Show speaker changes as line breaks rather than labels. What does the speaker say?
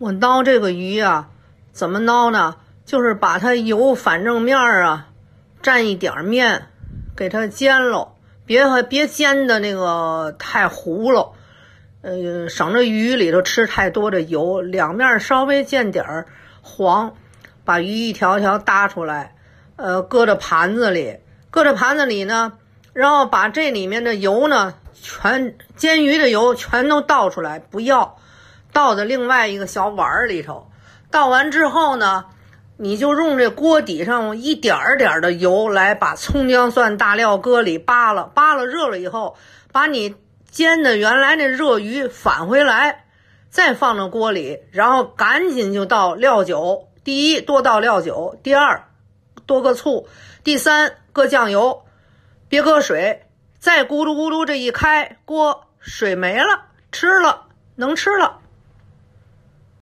我捞这个鱼啊，怎么捞呢？就是把它油反正面儿啊，蘸一点儿面，给它煎喽，别别煎的那个太糊喽，呃，省着鱼里头吃太多的油。两面稍微见点儿黄，把鱼一条条搭出来，呃，搁到盘子里，搁到盘子里呢，然后把这里面的油呢，全煎鱼的油全都倒出来，不要。倒到另外一个小碗里头，倒完之后呢，你就用这锅底上一点儿点儿的油来把葱姜蒜大料搁里扒拉扒拉热了以后，把你煎的原来那热鱼返回来，再放到锅里，然后赶紧就倒料酒，第一多倒料酒，第二多个醋，第三搁酱油，别搁水，再咕嘟咕嘟这一开锅水没了，吃了能吃了。